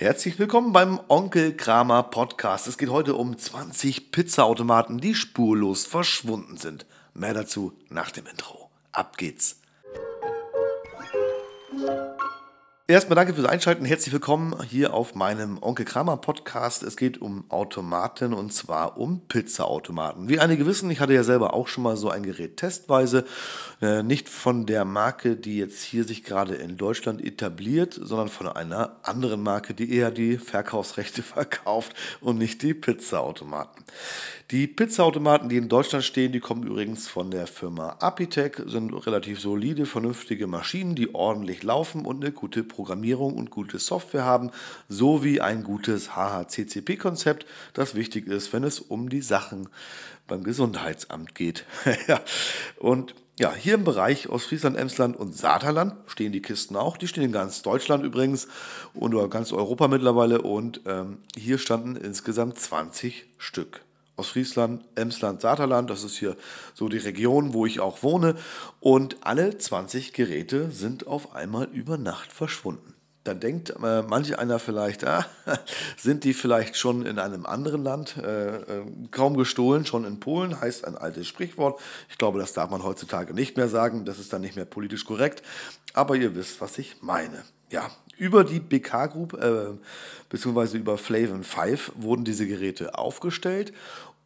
Herzlich willkommen beim Onkel Kramer Podcast. Es geht heute um 20 Pizzaautomaten, die spurlos verschwunden sind. Mehr dazu nach dem Intro. Ab geht's. Erstmal danke fürs Einschalten. Herzlich willkommen hier auf meinem Onkel Kramer Podcast. Es geht um Automaten und zwar um Pizzaautomaten. Wie einige wissen, ich hatte ja selber auch schon mal so ein Gerät testweise. Äh, nicht von der Marke, die jetzt hier sich gerade in Deutschland etabliert, sondern von einer anderen Marke, die eher die Verkaufsrechte verkauft und nicht die Pizzaautomaten. Die Pizzaautomaten, die in Deutschland stehen, die kommen übrigens von der Firma Apitec, sind relativ solide, vernünftige Maschinen, die ordentlich laufen und eine gute Programmierung und gute Software haben, sowie ein gutes HHCCP-Konzept, das wichtig ist, wenn es um die Sachen beim Gesundheitsamt geht. und ja, hier im Bereich Ostfriesland, Emsland und Saterland stehen die Kisten auch. Die stehen in ganz Deutschland übrigens und ganz Europa mittlerweile. Und ähm, hier standen insgesamt 20 Stück aus Friesland, Emsland, Saterland, das ist hier so die Region, wo ich auch wohne. Und alle 20 Geräte sind auf einmal über Nacht verschwunden. Da denkt äh, manch einer vielleicht, ah, sind die vielleicht schon in einem anderen Land, äh, äh, kaum gestohlen, schon in Polen, heißt ein altes Sprichwort. Ich glaube, das darf man heutzutage nicht mehr sagen, das ist dann nicht mehr politisch korrekt, aber ihr wisst, was ich meine ja, über die BK Group äh, bzw. über Flavin 5 wurden diese Geräte aufgestellt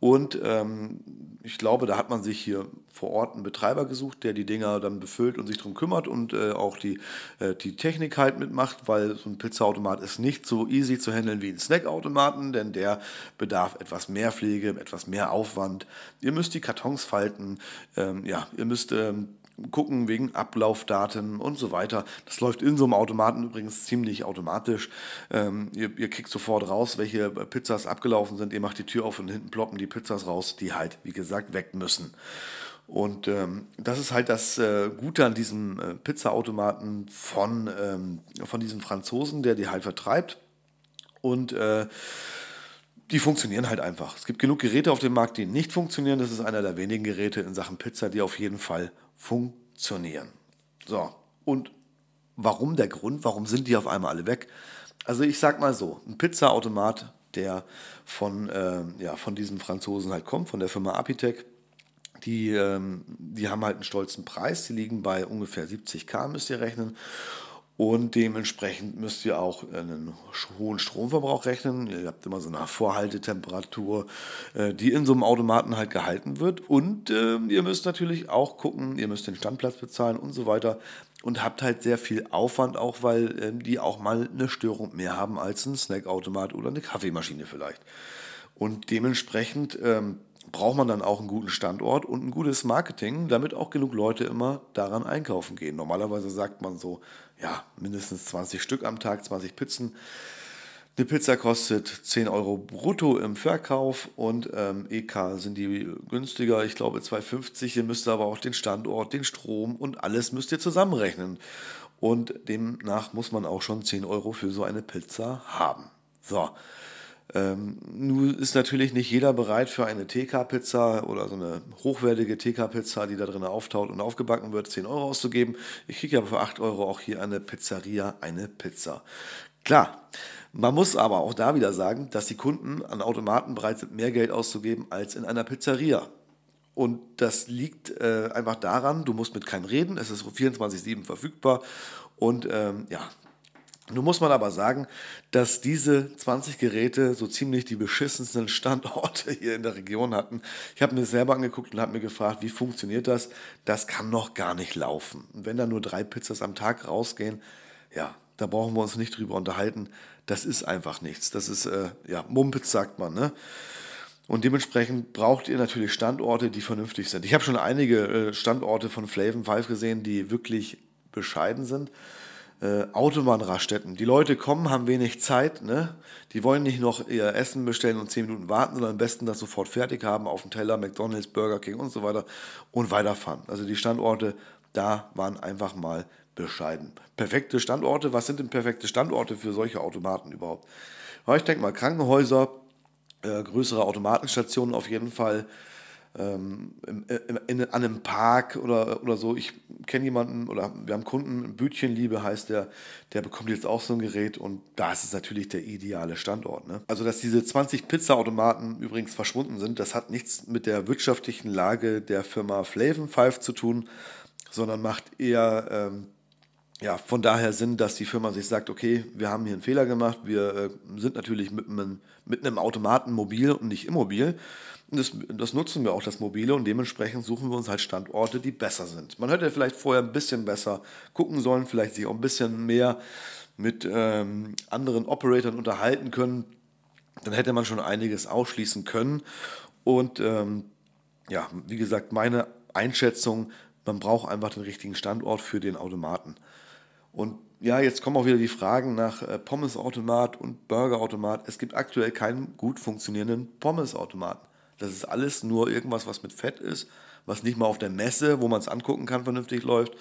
und ähm, ich glaube, da hat man sich hier vor Ort einen Betreiber gesucht, der die Dinger dann befüllt und sich darum kümmert und äh, auch die, äh, die Technik halt mitmacht, weil so ein Pizzaautomat ist nicht so easy zu handeln wie ein Snackautomaten, denn der bedarf etwas mehr Pflege, etwas mehr Aufwand. Ihr müsst die Kartons falten, ähm, ja, ihr müsst ähm, gucken wegen Ablaufdaten und so weiter. Das läuft in so einem Automaten übrigens ziemlich automatisch. Ähm, ihr, ihr, kriegt sofort raus, welche Pizzas abgelaufen sind. Ihr macht die Tür auf und hinten ploppen die Pizzas raus, die halt, wie gesagt, weg müssen. Und ähm, das ist halt das äh, Gute an diesem äh, Pizzaautomaten von, ähm, von diesem Franzosen, der die halt vertreibt. Und äh, die funktionieren halt einfach. Es gibt genug Geräte auf dem Markt, die nicht funktionieren. Das ist einer der wenigen Geräte in Sachen Pizza, die auf jeden Fall funktionieren. So, und warum der Grund? Warum sind die auf einmal alle weg? Also ich sag mal so, ein Pizzaautomat, der von, äh, ja, von diesen Franzosen halt kommt, von der Firma Apitec, die, ähm, die haben halt einen stolzen Preis, die liegen bei ungefähr 70k, müsst ihr rechnen. Und dementsprechend müsst ihr auch einen hohen Stromverbrauch rechnen. Ihr habt immer so eine Vorhaltetemperatur, äh, die in so einem Automaten halt gehalten wird. Und ähm, ihr müsst natürlich auch gucken, ihr müsst den Standplatz bezahlen und so weiter. Und habt halt sehr viel Aufwand auch, weil ähm, die auch mal eine Störung mehr haben als ein Snackautomat oder eine Kaffeemaschine vielleicht. Und dementsprechend ähm, braucht man dann auch einen guten Standort und ein gutes Marketing, damit auch genug Leute immer daran einkaufen gehen. Normalerweise sagt man so, ja, mindestens 20 Stück am Tag, 20 Pizzen. Eine Pizza kostet 10 Euro brutto im Verkauf und ähm, EK sind die günstiger, ich glaube 2,50. Ihr müsst aber auch den Standort, den Strom und alles müsst ihr zusammenrechnen. Und demnach muss man auch schon 10 Euro für so eine Pizza haben. So, ähm, nun ist natürlich nicht jeder bereit für eine TK-Pizza oder so eine hochwertige TK-Pizza, die da drin auftaut und aufgebacken wird, 10 Euro auszugeben. Ich kriege aber für 8 Euro auch hier eine Pizzeria, eine Pizza. Klar, man muss aber auch da wieder sagen, dass die Kunden an Automaten bereit sind, mehr Geld auszugeben als in einer Pizzeria. Und das liegt äh, einfach daran, du musst mit keinem reden, es ist 24-7 verfügbar und ähm, ja, nun muss man aber sagen, dass diese 20 Geräte so ziemlich die beschissensten Standorte hier in der Region hatten. Ich habe mir das selber angeguckt und habe mir gefragt, wie funktioniert das? Das kann noch gar nicht laufen. Und wenn da nur drei Pizzas am Tag rausgehen, ja, da brauchen wir uns nicht drüber unterhalten. Das ist einfach nichts. Das ist, äh, ja, Mumpitz sagt man, ne? Und dementsprechend braucht ihr natürlich Standorte, die vernünftig sind. Ich habe schon einige äh, Standorte von Flaven 5 gesehen, die wirklich bescheiden sind äh, Autobahnraststätten. Die Leute kommen, haben wenig Zeit, ne? Die wollen nicht noch ihr Essen bestellen und 10 Minuten warten, sondern am besten das sofort fertig haben auf dem Teller, McDonalds, Burger King und so weiter und weiterfahren. Also die Standorte da waren einfach mal bescheiden. Perfekte Standorte, was sind denn perfekte Standorte für solche Automaten überhaupt? ich denke mal Krankenhäuser, äh, größere Automatenstationen auf jeden Fall, ähm, in, in, an einem Park oder, oder so. Ich kenne jemanden oder wir haben Kunden, Bütchenliebe heißt der, der bekommt jetzt auch so ein Gerät und da ist es natürlich der ideale Standort. Ne? Also, dass diese 20 Pizzaautomaten übrigens verschwunden sind, das hat nichts mit der wirtschaftlichen Lage der Firma Flaven Five zu tun, sondern macht eher. Ähm, ja, von daher Sinn, dass die Firma sich sagt, okay, wir haben hier einen Fehler gemacht, wir äh, sind natürlich mit mit einem Automaten mobil und nicht immobil das, das, nutzen wir auch, das Mobile, und dementsprechend suchen wir uns halt Standorte, die besser sind. Man hätte vielleicht vorher ein bisschen besser gucken sollen, vielleicht sich auch ein bisschen mehr mit ähm, anderen Operatoren unterhalten können. Dann hätte man schon einiges ausschließen können. Und ähm, ja, wie gesagt, meine Einschätzung, man braucht einfach den richtigen Standort für den Automaten. Und ja, jetzt kommen auch wieder die Fragen nach äh, Pommesautomat und Burgerautomat. Es gibt aktuell keinen gut funktionierenden Pommesautomaten. Das ist alles nur irgendwas, was mit Fett ist, was nicht mal auf der Messe, wo man es angucken kann, vernünftig läuft.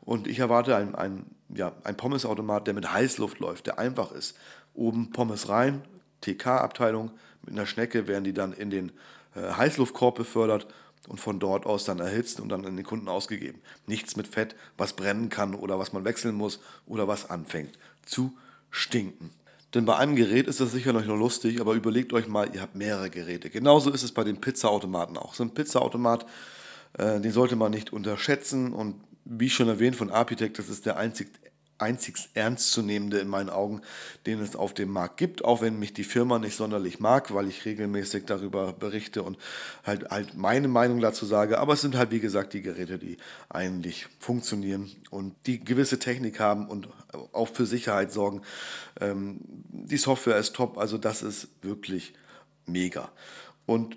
Und ich erwarte einen, einen, ja, einen Pommesautomat, der mit Heißluft läuft, der einfach ist. Oben Pommes rein, TK-Abteilung, mit einer Schnecke werden die dann in den äh, Heißluftkorb befördert und von dort aus dann erhitzt und dann an den Kunden ausgegeben. Nichts mit Fett, was brennen kann oder was man wechseln muss oder was anfängt zu stinken. Denn bei einem Gerät ist das sicher noch lustig, aber überlegt euch mal, ihr habt mehrere Geräte. Genauso ist es bei den Pizzaautomaten auch. So ein Pizzaautomat, äh, den sollte man nicht unterschätzen. Und wie schon erwähnt von Architect, das ist der einzig einzig ernstzunehmende in meinen Augen, den es auf dem Markt gibt, auch wenn mich die Firma nicht sonderlich mag, weil ich regelmäßig darüber berichte und halt, halt meine Meinung dazu sage. Aber es sind halt, wie gesagt, die Geräte, die eigentlich funktionieren und die gewisse Technik haben und auch für Sicherheit sorgen. Ähm, die Software ist top, also das ist wirklich mega. Und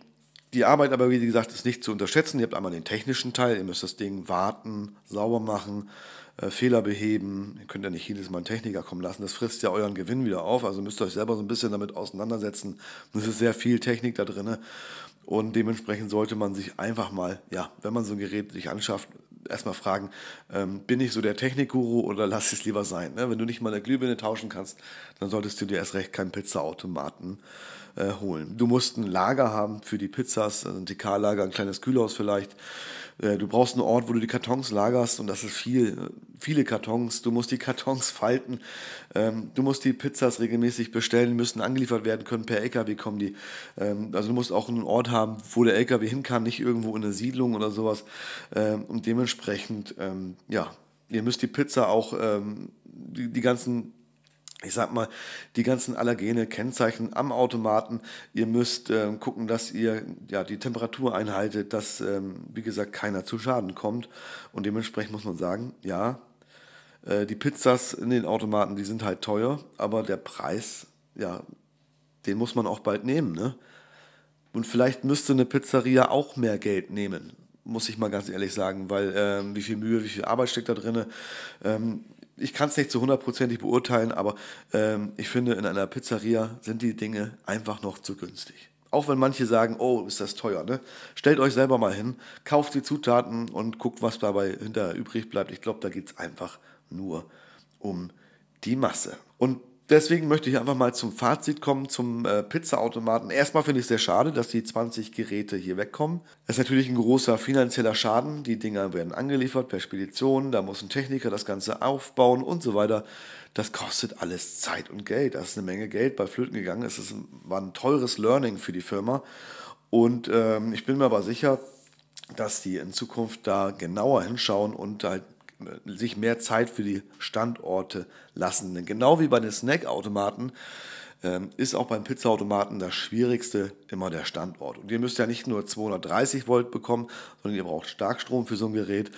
die Arbeit aber, wie gesagt, ist nicht zu unterschätzen. Ihr habt einmal den technischen Teil, ihr müsst das Ding warten, sauber machen, äh, Fehler beheben. Ihr könnt ja nicht jedes Mal einen Techniker kommen lassen. Das frisst ja euren Gewinn wieder auf. Also müsst ihr euch selber so ein bisschen damit auseinandersetzen. Es ist sehr viel Technik da drin. Und dementsprechend sollte man sich einfach mal, ja, wenn man so ein Gerät sich anschafft, erstmal fragen, ähm, bin ich so der Technikguru oder lass es lieber sein? Ne? Wenn du nicht mal eine Glühbirne tauschen kannst, dann solltest du dir erst recht keinen Pizzaautomaten äh, holen. Du musst ein Lager haben für die Pizzas, also ein TK-Lager, ein kleines Kühlhaus vielleicht. Äh, du brauchst einen Ort, wo du die Kartons lagerst und das ist viel, äh, viele Kartons. Du musst die Kartons falten. Ähm, du musst die Pizzas regelmäßig bestellen, müssen angeliefert werden können, per LKW kommen die. Ähm, also du musst auch einen Ort haben, wo der LKW hin kann, nicht irgendwo in einer Siedlung oder sowas. Ähm, und dementsprechend, ja, ihr müsst die Pizza auch, die ganzen ich sag mal, die ganzen Allergene kennzeichnen am Automaten. Ihr müsst ähm, gucken, dass ihr ja, die Temperatur einhaltet, dass, ähm, wie gesagt, keiner zu Schaden kommt. Und dementsprechend muss man sagen, ja, äh, die Pizzas in den Automaten, die sind halt teuer, aber der Preis, ja, den muss man auch bald nehmen, ne? Und vielleicht müsste eine Pizzeria auch mehr Geld nehmen, muss ich mal ganz ehrlich sagen, weil ähm, wie viel Mühe, wie viel Arbeit steckt da drin. Ähm, ich kann es nicht zu hundertprozentig beurteilen, aber ähm, ich finde, in einer Pizzeria sind die Dinge einfach noch zu günstig. Auch wenn manche sagen, oh, ist das teuer, ne? Stellt euch selber mal hin, kauft die Zutaten und guckt, was dabei hinter übrig bleibt. Ich glaube, da geht es einfach nur um die Masse. Und deswegen möchte ich einfach mal zum Fazit kommen, zum äh, Pizzaautomaten. Erstmal finde ich es sehr schade, dass die 20 Geräte hier wegkommen. Es ist natürlich ein großer finanzieller Schaden. Die Dinger werden angeliefert per Spedition, da muss ein Techniker das Ganze aufbauen und so weiter. Das kostet alles Zeit und Geld. Das ist eine Menge Geld bei Flöten gegangen. Es ist ein, war ein teures Learning für die Firma. Und ähm, ich bin mir aber sicher, dass die in Zukunft da genauer hinschauen und halt sich mehr Zeit für die Standorte lassen. Denn genau wie bei den Snackautomaten ähm, ist auch beim Pizzaautomaten das Schwierigste immer der Standort. Und ihr müsst ja nicht nur 230 Volt bekommen, sondern ihr braucht Starkstrom für so ein Gerät.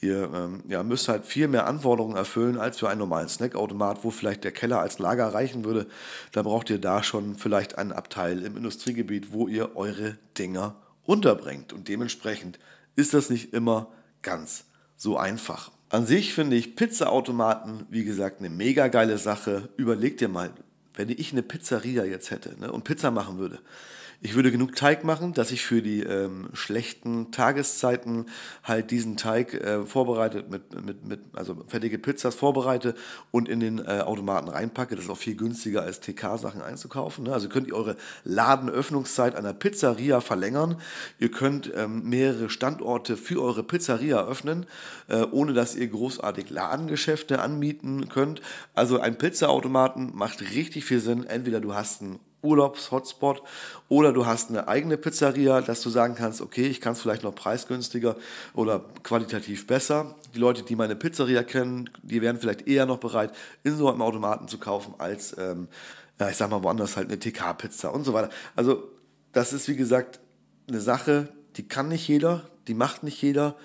Ihr ähm, ja, müsst halt viel mehr Anforderungen erfüllen als für einen normalen Snackautomat, wo vielleicht der Keller als Lager reichen würde. Da braucht ihr da schon vielleicht einen Abteil im Industriegebiet, wo ihr eure Dinger unterbringt. Und dementsprechend ist das nicht immer ganz so einfach. An sich finde ich Pizzaautomaten, wie gesagt, eine mega geile Sache. Überleg dir mal, wenn ich eine Pizzeria jetzt hätte ne, und Pizza machen würde, ich würde genug Teig machen, dass ich für die ähm, schlechten Tageszeiten halt diesen Teig äh, vorbereitet, mit, mit, mit, also fertige Pizzas vorbereite und in den äh, Automaten reinpacke. Das ist auch viel günstiger als TK-Sachen einzukaufen. Ne? Also könnt ihr eure Ladenöffnungszeit einer Pizzeria verlängern. Ihr könnt ähm, mehrere Standorte für eure Pizzeria öffnen, äh, ohne dass ihr großartig Ladengeschäfte anmieten könnt. Also ein Pizzaautomaten macht richtig viel Sinn. Entweder du hast einen Urlaubshotspot oder du hast eine eigene Pizzeria, dass du sagen kannst, okay, ich kann es vielleicht noch preisgünstiger oder qualitativ besser. Die Leute, die meine Pizzeria kennen, die wären vielleicht eher noch bereit, in so einem Automaten zu kaufen, als, ähm, ja, ich sag mal, woanders halt eine TK-Pizza und so weiter. Also, das ist wie gesagt eine Sache, die kann nicht jeder, die macht nicht jeder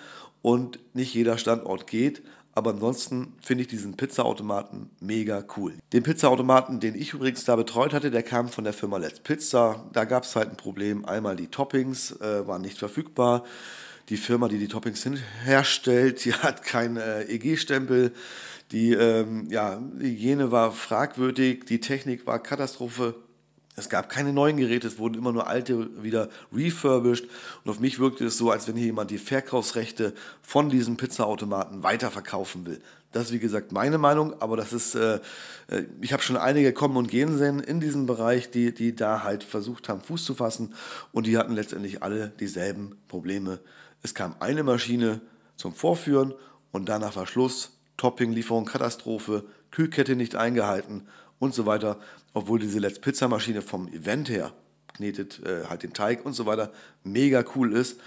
und nicht jeder Standort geht. Aber ansonsten finde ich diesen Pizzaautomaten mega cool. Den Pizzaautomaten, den ich übrigens da betreut hatte, der kam von der Firma Let's Pizza. Da gab es halt ein Problem. Einmal die Toppings äh, waren nicht verfügbar. Die Firma, die die Toppings herstellt, die hat keinen äh, EG-Stempel. Die ähm, ja, Hygiene war fragwürdig, die Technik war Katastrophe. Es gab keine neuen Geräte, es wurden immer nur alte wieder refurbished. Und auf mich wirkte es so, als wenn hier jemand die Verkaufsrechte von diesem Pizzaautomaten weiterverkaufen will. Das ist wie gesagt meine Meinung, aber das ist, äh, äh, ich habe schon einige kommen und gehen sehen in diesem Bereich, die, die da halt versucht haben, Fuß zu fassen und die hatten letztendlich alle dieselben Probleme. Es kam eine Maschine zum Vorführen und danach war Schluss. Topping-Lieferung Katastrophe, Kühlkette nicht eingehalten und so weiter. Obwohl diese Let's Pizza Maschine vom Event her knetet äh, halt den Teig und so weiter mega cool ist,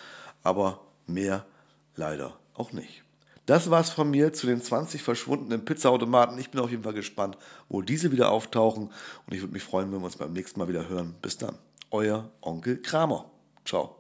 aber mehr leider auch nicht. Das war's von mir zu den 20 verschwundenen Pizzaautomaten. Ich bin auf jeden Fall gespannt, wo diese wieder auftauchen und ich würde mich freuen, wenn wir uns beim nächsten Mal wieder hören. Bis dann, euer Onkel Kramer. Ciao.